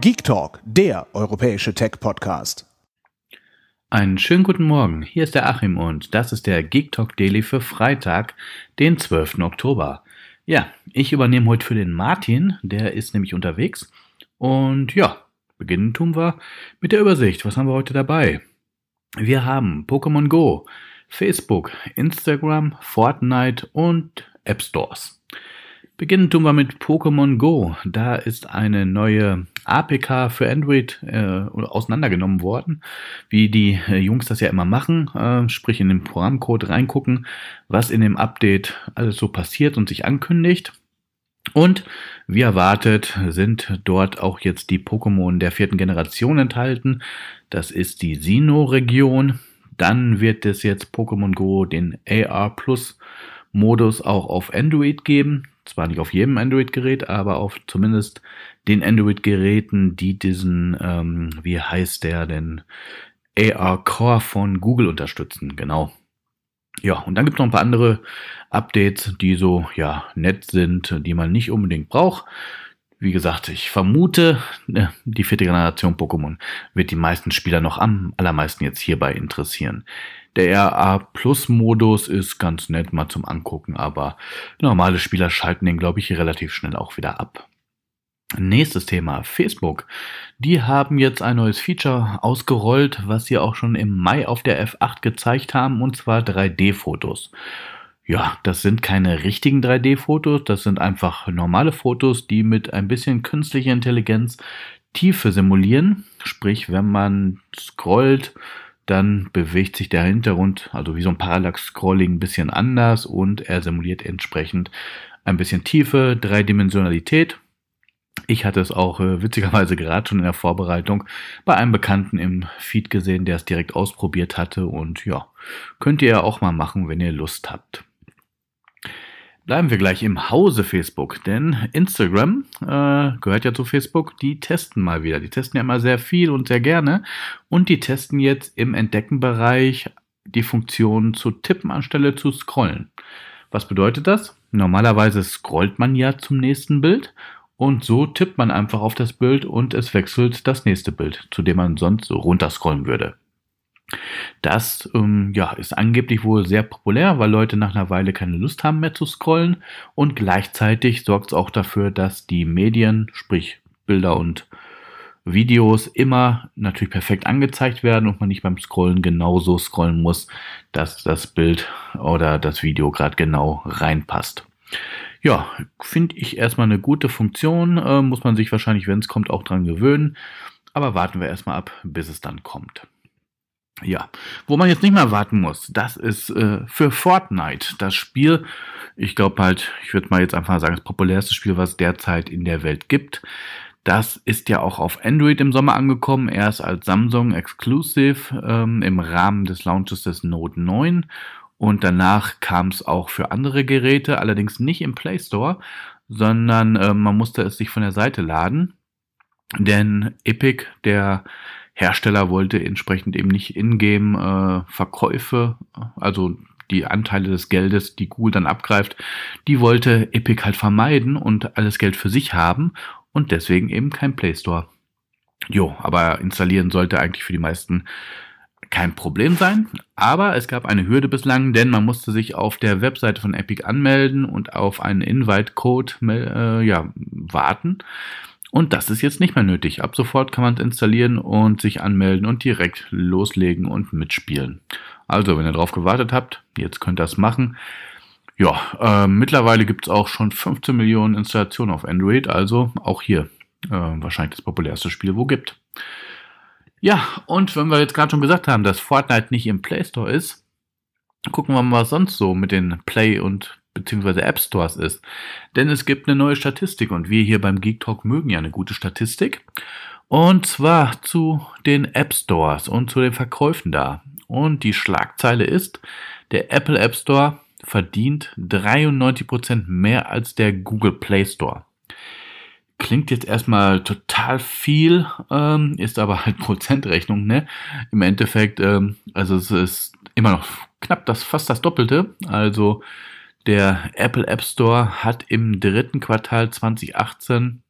Geek Talk, der europäische Tech-Podcast. Einen schönen guten Morgen, hier ist der Achim und das ist der Geek Talk Daily für Freitag, den 12. Oktober. Ja, ich übernehme heute für den Martin, der ist nämlich unterwegs. Und ja, beginnen tun wir mit der Übersicht. Was haben wir heute dabei? Wir haben Pokémon Go, Facebook, Instagram, Fortnite und App Stores. Beginnen tun wir mit Pokémon Go. Da ist eine neue APK für Android äh, auseinandergenommen worden, wie die äh, Jungs das ja immer machen, äh, sprich in den Programmcode reingucken, was in dem Update alles so passiert und sich ankündigt. Und wie erwartet sind dort auch jetzt die Pokémon der vierten Generation enthalten. Das ist die Sino-Region. Dann wird es jetzt Pokémon Go den AR Plus Modus auch auf Android geben zwar nicht auf jedem Android-Gerät, aber auf zumindest den Android-Geräten, die diesen, ähm, wie heißt der denn, AR Core von Google unterstützen, genau. Ja, und dann gibt es noch ein paar andere Updates, die so ja nett sind, die man nicht unbedingt braucht. Wie gesagt, ich vermute, äh, die vierte Generation Pokémon wird die meisten Spieler noch am allermeisten jetzt hierbei interessieren. Der RA Plus Modus ist ganz nett mal zum Angucken, aber normale Spieler schalten den, glaube ich, relativ schnell auch wieder ab. Nächstes Thema, Facebook. Die haben jetzt ein neues Feature ausgerollt, was sie auch schon im Mai auf der F8 gezeigt haben, und zwar 3D-Fotos ja, das sind keine richtigen 3D-Fotos, das sind einfach normale Fotos, die mit ein bisschen künstlicher Intelligenz Tiefe simulieren. Sprich, wenn man scrollt, dann bewegt sich der Hintergrund, also wie so ein Parallax-Scrolling, ein bisschen anders und er simuliert entsprechend ein bisschen Tiefe, Dreidimensionalität. Ich hatte es auch äh, witzigerweise gerade schon in der Vorbereitung bei einem Bekannten im Feed gesehen, der es direkt ausprobiert hatte. Und ja, könnt ihr ja auch mal machen, wenn ihr Lust habt. Bleiben wir gleich im Hause Facebook, denn Instagram äh, gehört ja zu Facebook. Die testen mal wieder. Die testen ja immer sehr viel und sehr gerne. Und die testen jetzt im Entdeckenbereich die Funktion zu tippen anstelle zu scrollen. Was bedeutet das? Normalerweise scrollt man ja zum nächsten Bild und so tippt man einfach auf das Bild und es wechselt das nächste Bild, zu dem man sonst so runterscrollen würde. Das ähm, ja, ist angeblich wohl sehr populär, weil Leute nach einer Weile keine Lust haben mehr zu scrollen und gleichzeitig sorgt es auch dafür, dass die Medien, sprich Bilder und Videos immer natürlich perfekt angezeigt werden und man nicht beim Scrollen genauso scrollen muss, dass das Bild oder das Video gerade genau reinpasst. Ja, finde ich erstmal eine gute Funktion, äh, muss man sich wahrscheinlich, wenn es kommt, auch dran gewöhnen. Aber warten wir erstmal ab, bis es dann kommt. Ja, wo man jetzt nicht mehr warten muss, das ist äh, für Fortnite das Spiel. Ich glaube halt, ich würde mal jetzt einfach sagen, das populärste Spiel, was derzeit in der Welt gibt. Das ist ja auch auf Android im Sommer angekommen, erst als Samsung Exclusive ähm, im Rahmen des Launches des Note 9 und danach kam es auch für andere Geräte, allerdings nicht im Play Store, sondern äh, man musste es sich von der Seite laden, denn Epic, der Hersteller wollte entsprechend eben nicht ingame äh, Verkäufe, also die Anteile des Geldes, die Google dann abgreift, die wollte Epic halt vermeiden und alles Geld für sich haben und deswegen eben kein Play Store. Jo, aber installieren sollte eigentlich für die meisten kein Problem sein, aber es gab eine Hürde bislang, denn man musste sich auf der Webseite von Epic anmelden und auf einen Invite-Code äh, ja, warten. Und das ist jetzt nicht mehr nötig. Ab sofort kann man es installieren und sich anmelden und direkt loslegen und mitspielen. Also, wenn ihr drauf gewartet habt, jetzt könnt ihr das machen. Ja, äh, mittlerweile gibt es auch schon 15 Millionen Installationen auf Android, also auch hier äh, wahrscheinlich das populärste Spiel, wo gibt. Ja, und wenn wir jetzt gerade schon gesagt haben, dass Fortnite nicht im Play Store ist, gucken wir mal, was sonst so mit den Play- und beziehungsweise App Stores ist. Denn es gibt eine neue Statistik und wir hier beim Geek Talk mögen ja eine gute Statistik. Und zwar zu den App Stores und zu den Verkäufen da. Und die Schlagzeile ist, der Apple App Store verdient 93% mehr als der Google Play Store. Klingt jetzt erstmal total viel, ähm, ist aber halt Prozentrechnung, ne? Im Endeffekt, ähm, also es ist immer noch knapp das, fast das Doppelte. Also der Apple App Store hat im dritten Quartal 2018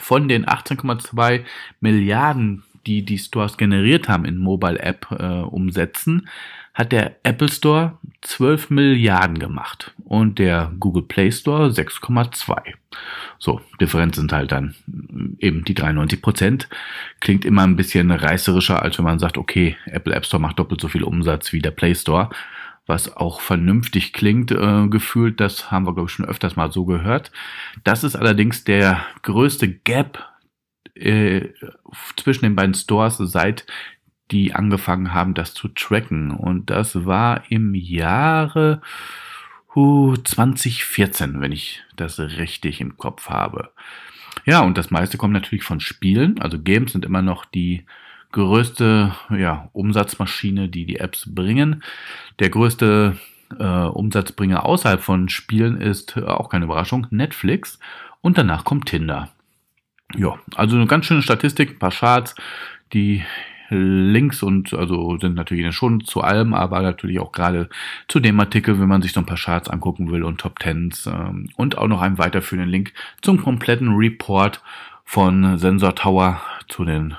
von den 18,2 Milliarden, die die Stores generiert haben in Mobile App äh, umsetzen, hat der Apple Store 12 Milliarden gemacht und der Google Play Store 6,2. So, Differenz sind halt dann äh, eben die 93 Prozent. Klingt immer ein bisschen reißerischer, als wenn man sagt, okay, Apple App Store macht doppelt so viel Umsatz wie der Play Store was auch vernünftig klingt, äh, gefühlt. Das haben wir, glaube ich, schon öfters mal so gehört. Das ist allerdings der größte Gap äh, zwischen den beiden Stores seit die angefangen haben, das zu tracken. Und das war im Jahre uh, 2014, wenn ich das richtig im Kopf habe. Ja, und das meiste kommt natürlich von Spielen. Also Games sind immer noch die größte ja, Umsatzmaschine, die die Apps bringen. Der größte äh, Umsatzbringer außerhalb von Spielen ist, äh, auch keine Überraschung, Netflix. Und danach kommt Tinder. Ja, also eine ganz schöne Statistik, ein paar Charts, die Links und also sind natürlich schon zu allem, aber natürlich auch gerade zu dem Artikel, wenn man sich so ein paar Charts angucken will und Top Tens ähm, und auch noch einen weiterführenden Link zum kompletten Report von Sensor Tower zu den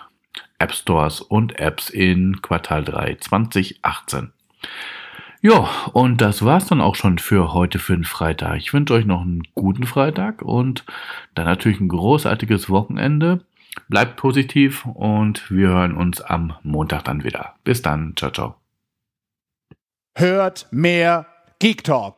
App Stores und Apps in Quartal 3 2018. Ja, und das war's dann auch schon für heute für den Freitag. Ich wünsche euch noch einen guten Freitag und dann natürlich ein großartiges Wochenende. Bleibt positiv und wir hören uns am Montag dann wieder. Bis dann, ciao, ciao. Hört mehr Geek Talk.